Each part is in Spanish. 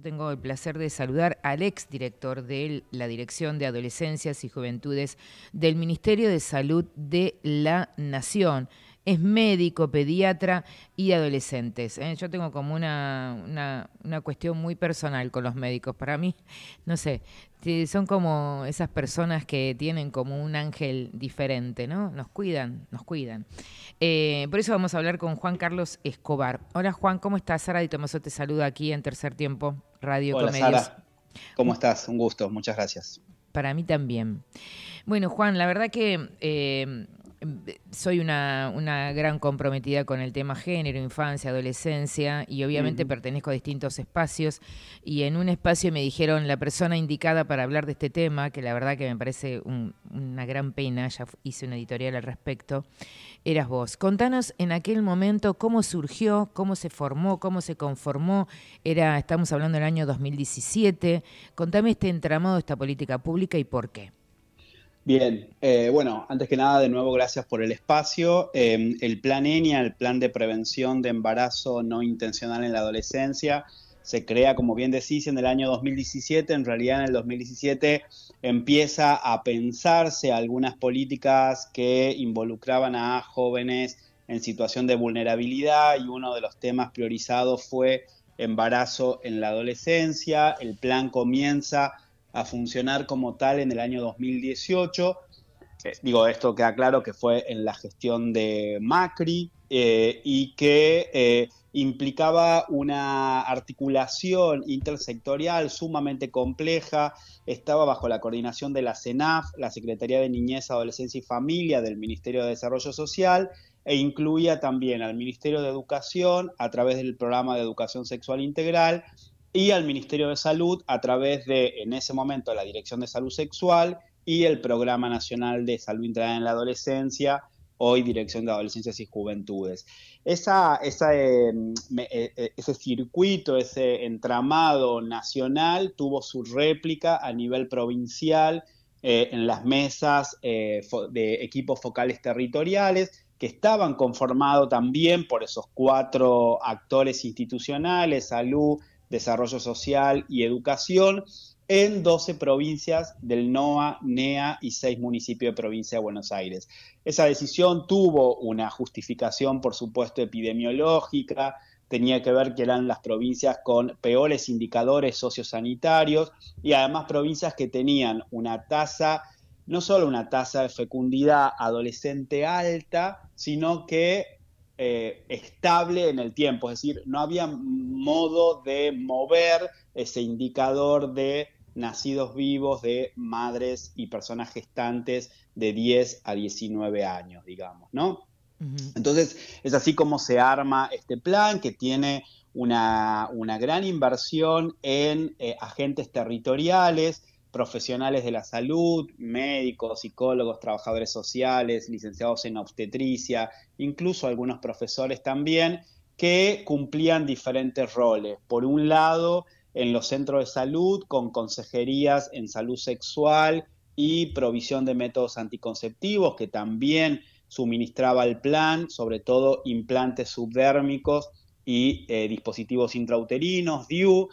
tengo el placer de saludar al exdirector de la Dirección de Adolescencias y Juventudes del Ministerio de Salud de la Nación es médico, pediatra y adolescentes. ¿eh? Yo tengo como una, cuestión muy personal con los médicos. Para mí, no sé, son como esas personas que tienen como un ángel diferente, ¿no? Nos cuidan, nos cuidan. Eh, por eso vamos a hablar con Juan Carlos Escobar. Hola Juan, ¿cómo estás? Sara y Tomaso te saluda aquí en Tercer Tiempo Radio Hola, Sara. ¿Cómo estás? Un gusto, muchas gracias. Para mí también. Bueno, Juan, la verdad que eh, soy una, gran comprometida con el tema género, infancia, adolescencia y obviamente pertenezco a distintos espacios y en un espacio me dijeron la persona indicada para hablar de este tema, que la verdad que me parece una gran pena, ya hice una editorial al respecto, eras vos. Contanos en aquel momento cómo surgió, cómo se formó, cómo se conformó, era, estamos hablando del año 2017, contame este entramado, esta política pública y por qué. Bien, eh, bueno, antes que nada, de nuevo, gracias por el espacio. Em, el plan ENIA, el plan de prevención de embarazo no intencional en la adolescencia, se crea, como bien decís, en el año 2017. En realidad, en el 2017 empieza a pensarse algunas políticas que involucraban a jóvenes en situación de vulnerabilidad y uno de los temas priorizados fue embarazo en la adolescencia. El plan comienza a funcionar como tal en el año 2018. Eh, digo, esto queda claro que fue en la gestión de Macri eh, y que eh, implicaba una articulación intersectorial sumamente compleja, estaba bajo la coordinación de la CENAF, la Secretaría de Niñez, Adolescencia y Familia del Ministerio de Desarrollo Social e incluía también al Ministerio de Educación a través del programa de Educación Sexual Integral y al Ministerio de Salud a través de, en ese momento, la Dirección de Salud Sexual y el Programa Nacional de Salud Integral en la Adolescencia, hoy Dirección de Adolescencias y Juventudes. Eh, eh, eh, ese circuito, ese entramado nacional tuvo su réplica a nivel provincial en las mesas de equipos focales territoriales que estaban conformados también por esos cuatro actores institucionales, salud, Desarrollo Social y Educación en 12 provincias del NOA, NEA y 6 municipios de provincia de Buenos Aires. Esa decisión tuvo una justificación, por supuesto, epidemiológica, tenía que ver que eran las provincias con peores indicadores sociosanitarios y además provincias que tenían una tasa, no solo una tasa de fecundidad adolescente alta, sino que eh, estable en el tiempo, es decir, no había modo de mover ese indicador de nacidos vivos de madres y personas gestantes de 10 a 19 años, digamos, ¿no? Entonces, es así como se arma este plan que tiene una, gran inversión en eh, agentes territoriales, profesionales de la salud, médicos, psicólogos, trabajadores sociales, licenciados en obstetricia, incluso algunos profesores también, que cumplían diferentes roles. Por un lado, en los centros de salud, con consejerías en salud sexual y provisión de métodos anticonceptivos, que también suministraba el plan, sobre todo implantes subdérmicos y eh, dispositivos intrauterinos, DIU,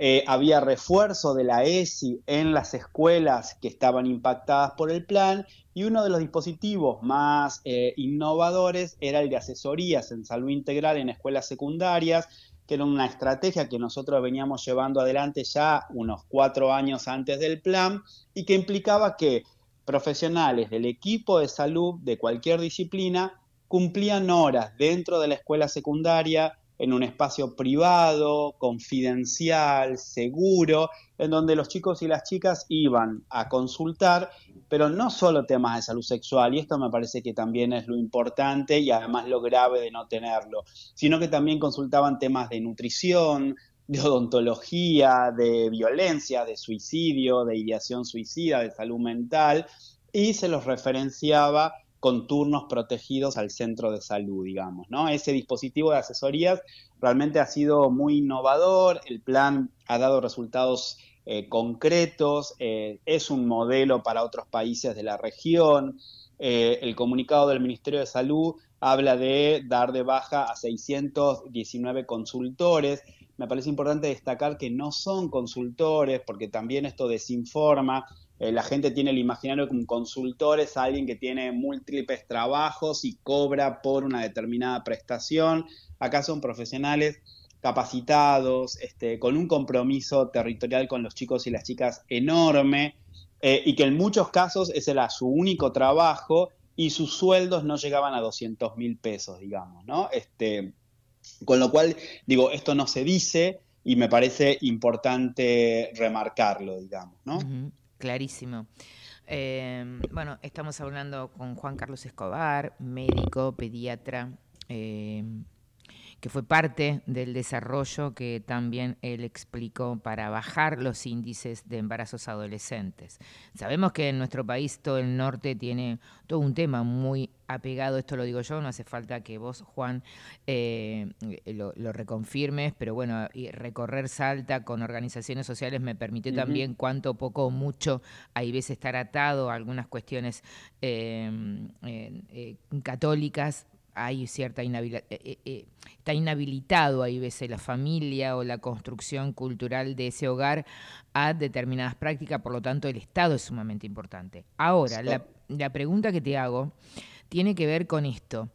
eh, había refuerzo de la ESI en las escuelas que estaban impactadas por el plan y uno de los dispositivos más eh, innovadores era el de asesorías en salud integral en escuelas secundarias, que era una estrategia que nosotros veníamos llevando adelante ya unos cuatro años antes del plan y que implicaba que profesionales del equipo de salud de cualquier disciplina cumplían horas dentro de la escuela secundaria en un espacio privado, confidencial, seguro, en donde los chicos y las chicas iban a consultar, pero no solo temas de salud sexual, y esto me parece que también es lo importante y además lo grave de no tenerlo, sino que también consultaban temas de nutrición, de odontología, de violencia, de suicidio, de ideación suicida, de salud mental, y se los referenciaba con turnos protegidos al centro de salud, digamos, ¿no? Ese dispositivo de asesorías realmente ha sido muy innovador, el plan ha dado resultados eh, concretos, eh, es un modelo para otros países de la región, eh, el comunicado del Ministerio de Salud habla de dar de baja a 619 consultores, me parece importante destacar que no son consultores, porque también esto desinforma, eh, la gente tiene el imaginario que un consultor es alguien que tiene múltiples trabajos y cobra por una determinada prestación. Acá son profesionales capacitados, este, con un compromiso territorial con los chicos y las chicas enorme, eh, y que en muchos casos ese era su único trabajo y sus sueldos no llegaban a 200 mil pesos, digamos, ¿no? Este, con lo cual, digo, esto no se dice y me parece importante remarcarlo, digamos, ¿no? Clarísimo. Em, bueno, estamos hablando con Juan Carlos Escobar, médico, pediatra. Em, que fue parte del desarrollo que también él explicó para bajar los índices de embarazos adolescentes. Sabemos que en nuestro país todo el norte tiene todo un tema muy apegado, esto lo digo yo, no hace falta que vos, Juan, eh, lo, reconfirmes, pero bueno, recorrer Salta con organizaciones sociales me permitió también cuánto, poco o mucho, hay veces estar atado a algunas cuestiones eh, eh, católicas hay cierta eh, eh, eh, está inhabilitado hay veces la familia o la construcción cultural de ese hogar a determinadas prácticas, por lo tanto el Estado es sumamente importante. Ahora, la pregunta que te hago tiene que ver con esto.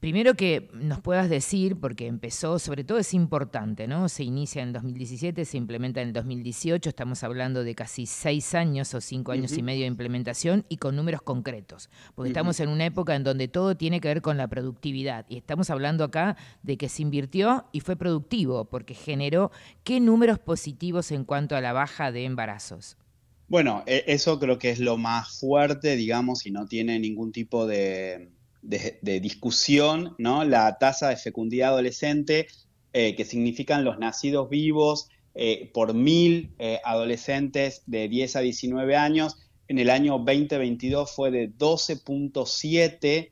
Primero que nos puedas decir, porque empezó, sobre todo es importante, ¿no? Se inicia en 2017, se implementa en 2018, estamos hablando de casi seis años o cinco años y medio de implementación y con números concretos, porque estamos en una época en donde todo tiene que ver con la productividad y estamos hablando acá de que se invirtió y fue productivo, porque generó qué números positivos en cuanto a la baja de embarazos. Bueno, e-, eso creo que es lo más fuerte, digamos, y no tiene ningún tipo de de, discusión, ¿no? La tasa de fecundidad adolescente, eh, que significan los nacidos vivos eh, por mil eh, adolescentes de 10 a 19 años. En el año 2022 fue de 12.7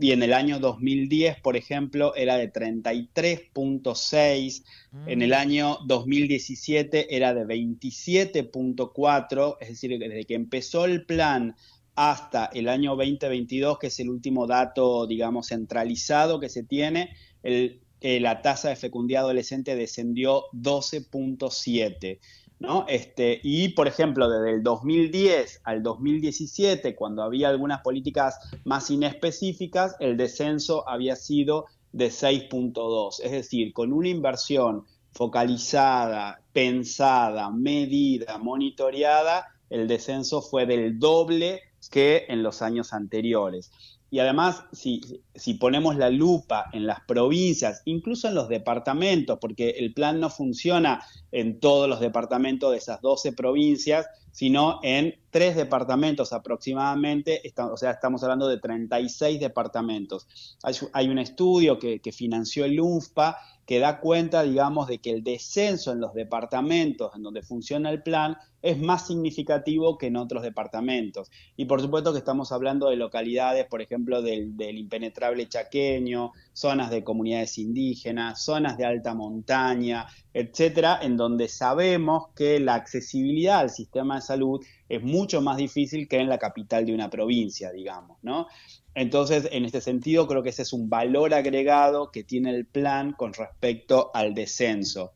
y en el año 2010, por ejemplo, era de 33.6. Mm. En el año 2017 era de 27.4, es decir, desde que empezó el plan hasta el año 2022, que es el último dato, digamos, centralizado que se tiene, eh, la tasa de fecundidad adolescente descendió 12.7. ¿no? Este, y, por ejemplo, desde el 2010 al 2017, cuando había algunas políticas más inespecíficas, el descenso había sido de 6.2. Es decir, con una inversión focalizada, pensada, medida, monitoreada, el descenso fue del doble que en los años anteriores. Y además, si, si ponemos la lupa en las provincias, incluso en los departamentos, porque el plan no funciona en todos los departamentos de esas 12 provincias, sino en tres departamentos aproximadamente, o sea, estamos hablando de 36 departamentos. Hay, un estudio que, financió el UNFPA que da cuenta, digamos, de que el descenso en los departamentos en donde funciona el plan es más significativo que en otros departamentos. Y por supuesto que estamos hablando de localidades, por ejemplo, del impenetrable chaqueño, zonas de comunidades indígenas, zonas de alta montaña, etcétera, en donde sabemos que la accesibilidad al sistema de salud es mucho más difícil que en la capital de una provincia, digamos, ¿no? Entonces, en este sentido, creo que ese es un valor agregado que tiene el plan con respecto al descenso.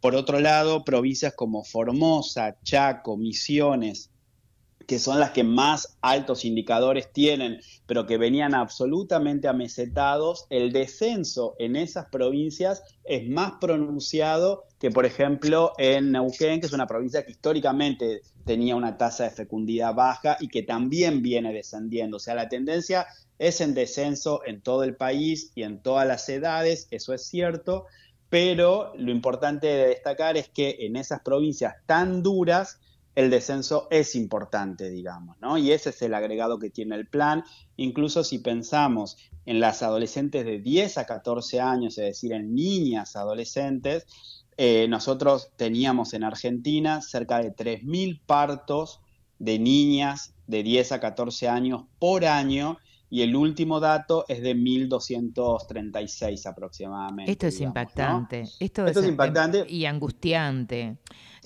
Por otro lado, provincias como Formosa, Chaco, Misiones, que son las que más altos indicadores tienen, pero que venían absolutamente amesetados, el descenso en esas provincias es más pronunciado que, por ejemplo, en Neuquén, que es una provincia que históricamente tenía una tasa de fecundidad baja y que también viene descendiendo. O sea, la tendencia es en descenso en todo el país y en todas las edades, eso es cierto, pero lo importante de destacar es que en esas provincias tan duras, el descenso es importante, digamos, ¿no? Y ese es el agregado que tiene el plan. Incluso si pensamos en las adolescentes de 10 a 14 años, es decir, en niñas adolescentes, eh, nosotros teníamos en Argentina cerca de 3.000 partos de niñas de 10 a 14 años por año y el último dato es de 1236 aproximadamente. Esto es impactante. Esto, es, impactante. Y angustiante.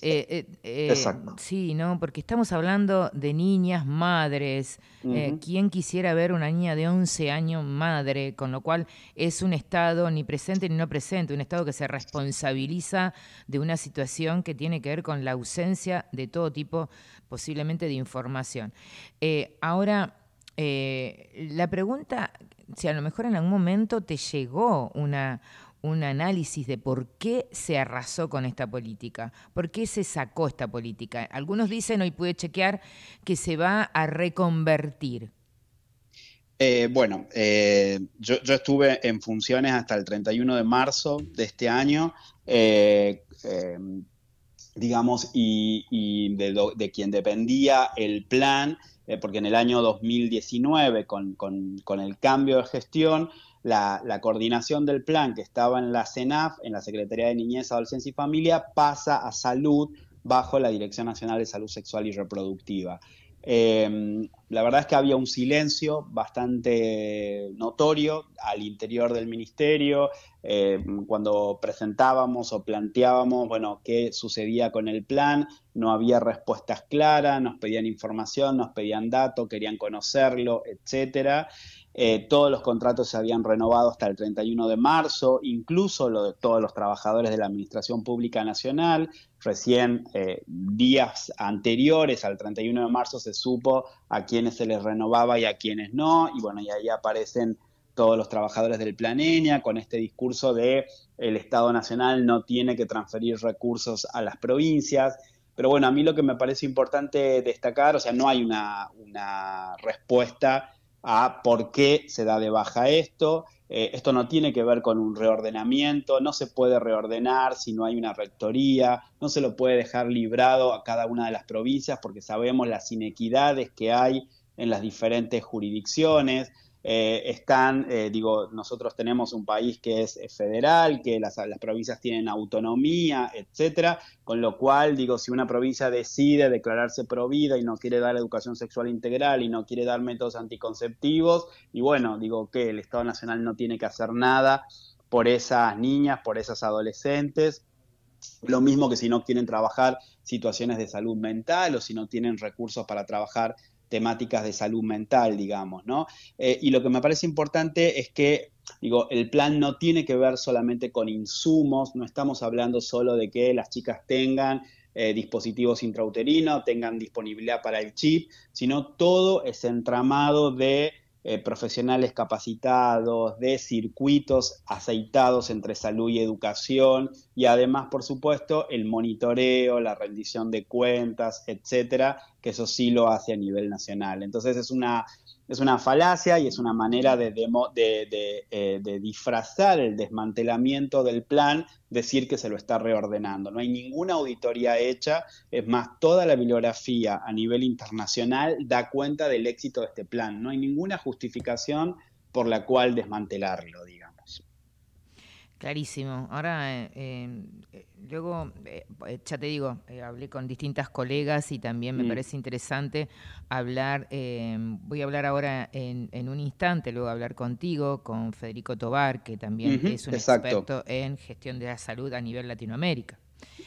Eh, eh, eh, Exacto. Sí, ¿no? Porque estamos hablando de niñas madres. ¿Quién quisiera ver una niña de 11 años madre? Con lo cual es un estado ni presente ni no presente, un estado que se responsabiliza de una situación que tiene que ver con la ausencia de todo tipo, posiblemente de información. ahora eh, la pregunta, si a lo mejor en algún momento te llegó un análisis de por qué se arrasó con esta política, por qué se sacó esta política. Algunos dicen, hoy pude chequear, que se va a reconvertir. Eh, bueno, eh, yo, estuve en funciones hasta el 31 de marzo de este año, digamos, y, de quien dependía el plan eh, porque en el año 2019, con, el cambio de gestión, la, la, coordinación del plan que estaba en la CENAF, en la Secretaría de Niñez, Adolescencia y Familia, pasa a salud bajo la Dirección Nacional de Salud Sexual y Reproductiva. Em, la verdad es que había un silencio bastante notorio al interior del ministerio, em, cuando presentábamos o planteábamos, bueno, qué sucedía con el plan, no había respuestas claras, nos pedían información, nos pedían datos, querían conocerlo, etcétera. Eh, todos los contratos se habían renovado hasta el 31 de marzo, incluso lo de todos los trabajadores de la Administración Pública Nacional. Recién eh, días anteriores al 31 de marzo se supo a quienes se les renovaba y a quienes no. Y bueno, y ahí aparecen todos los trabajadores del Plan Enia con este discurso de el Estado Nacional no tiene que transferir recursos a las provincias. Pero bueno, a mí lo que me parece importante destacar, o sea, no hay una, una respuesta a por qué se da de baja esto. Eh, esto no tiene que ver con un reordenamiento, no se puede reordenar si no hay una rectoría, no se lo puede dejar librado a cada una de las provincias porque sabemos las inequidades que hay en las diferentes jurisdicciones. Eh, están, eh, digo, nosotros tenemos un país que es eh, federal, que las, provincias tienen autonomía, etcétera, con lo cual, digo, si una provincia decide declararse provida y no quiere dar educación sexual integral y no quiere dar métodos anticonceptivos, y bueno, digo que el Estado Nacional no tiene que hacer nada por esas niñas, por esas adolescentes, lo mismo que si no quieren trabajar situaciones de salud mental o si no tienen recursos para trabajar temáticas de salud mental, digamos, ¿no? Eh, y lo que me parece importante es que Digo, el plan no tiene que ver solamente con insumos, no estamos hablando solo de que las chicas tengan eh, dispositivos intrauterinos, tengan disponibilidad para el chip, sino todo es entramado de eh, profesionales capacitados, de circuitos aceitados entre salud y educación y además, por supuesto, el monitoreo, la rendición de cuentas, etcétera, que eso sí lo hace a nivel nacional. Entonces es una es una falacia y es una manera de, eh, de, disfrazar el desmantelamiento del plan, decir que se lo está reordenando. No hay ninguna auditoría hecha, es más, toda la bibliografía a nivel internacional da cuenta del éxito de este plan. No hay ninguna justificación por la cual desmantelarlo. Clarísimo. Ahora, eh, eh, luego, eh, ya te digo, hablé con distintas colegas y también me mm. parece interesante hablar, em, voy a hablar ahora en, un instante, luego hablar contigo, con Federico Tobar, que también es un experto en gestión de la salud a nivel Latinoamérica.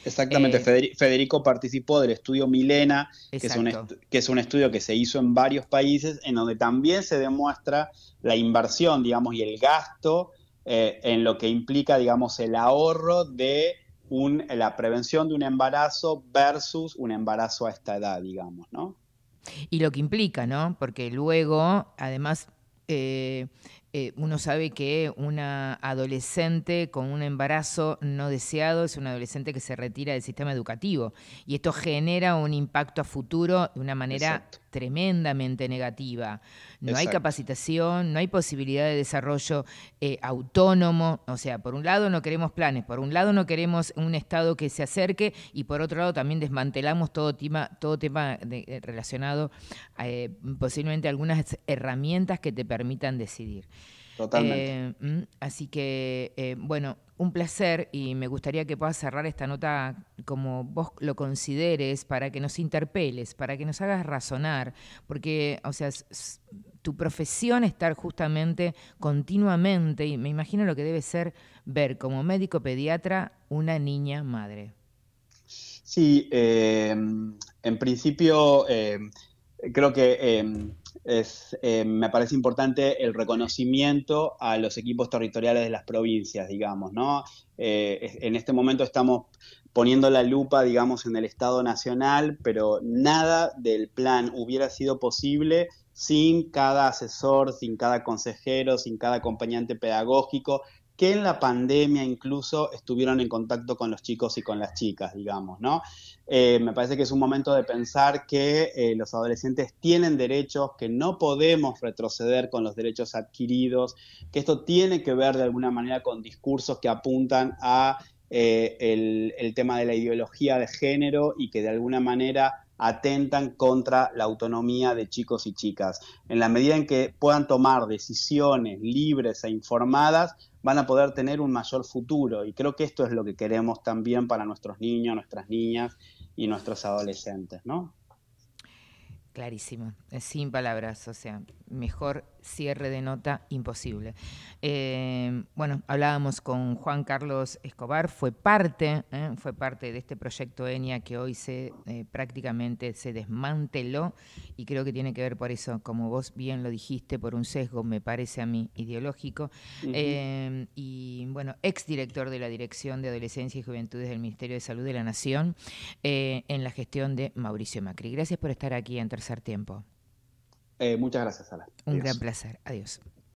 Exactamente, Federico participó del estudio Milena, que es, un que es, un estudio que se hizo en varios países, en donde también se demuestra la inversión, digamos, y el gasto eh, en lo que implica, digamos, el ahorro de la prevención de un embarazo versus un embarazo a esta edad, digamos, ¿no? Y lo que implica, ¿no? Porque luego, además, eh, eh, uno sabe que una adolescente con un embarazo no deseado es una adolescente que se retira del sistema educativo y esto genera un impacto a futuro de una manera tremendamente negativa. No hay capacitación, no hay posibilidad de desarrollo eh, autónomo, o sea, por un lado no queremos planes, por un lado no queremos un Estado que se acerque y por otro lado también desmantelamos todo tema, todo tema eh, relacionado eh, posiblemente algunas herramientas que te permitan decidir. Totalmente. Eh, mm, así que, eh, bueno, un placer y me gustaría que puedas cerrar esta nota como vos lo consideres para que nos interpeles, para que nos hagas razonar, porque, o sea, tu profesión estar justamente continuamente, y me imagino lo que debe ser ver como médico pediatra una niña madre. Sí, em, en principio em, creo que em, em, me parece importante el reconocimiento a los equipos territoriales de las provincias, digamos, ¿no? Eh, en este momento estamos poniendo la lupa, digamos, en el Estado Nacional, pero nada del plan hubiera sido posible sin cada asesor, sin cada consejero, sin cada acompañante pedagógico, que en la pandemia incluso estuvieron en contacto con los chicos y con las chicas, digamos, ¿no? Eh, me parece que es un momento de pensar que eh, los adolescentes tienen derechos, que no podemos retroceder con los derechos adquiridos, que esto tiene que ver de alguna manera con discursos que apuntan a eh, el tema de la ideología de género y que de alguna manera atentan contra la autonomía de chicos y chicas. En la medida en que puedan tomar decisiones libres e informadas, van a poder tener un mayor futuro. Y creo que esto es lo que queremos también para nuestros niños, nuestras niñas y nuestros adolescentes, ¿no? Clarísimo, sin palabras, o sea, mejor cierre de nota imposible. Eh, bueno, hablábamos con Juan Carlos Escobar, fue parte, eh, fue parte de este proyecto ENIA que hoy se eh, prácticamente se desmanteló y creo que tiene que ver por eso, como vos bien lo dijiste, por un sesgo, me parece a mí, ideológico. y bueno, exdirector de la Dirección de Adolescencia y Juventudes del Ministerio de Salud de la Nación en la gestión de Mauricio Macri. Gracias por estar aquí en tercer tiempo. Eh, muchas gracias, Sara. Un gran placer. Adiós.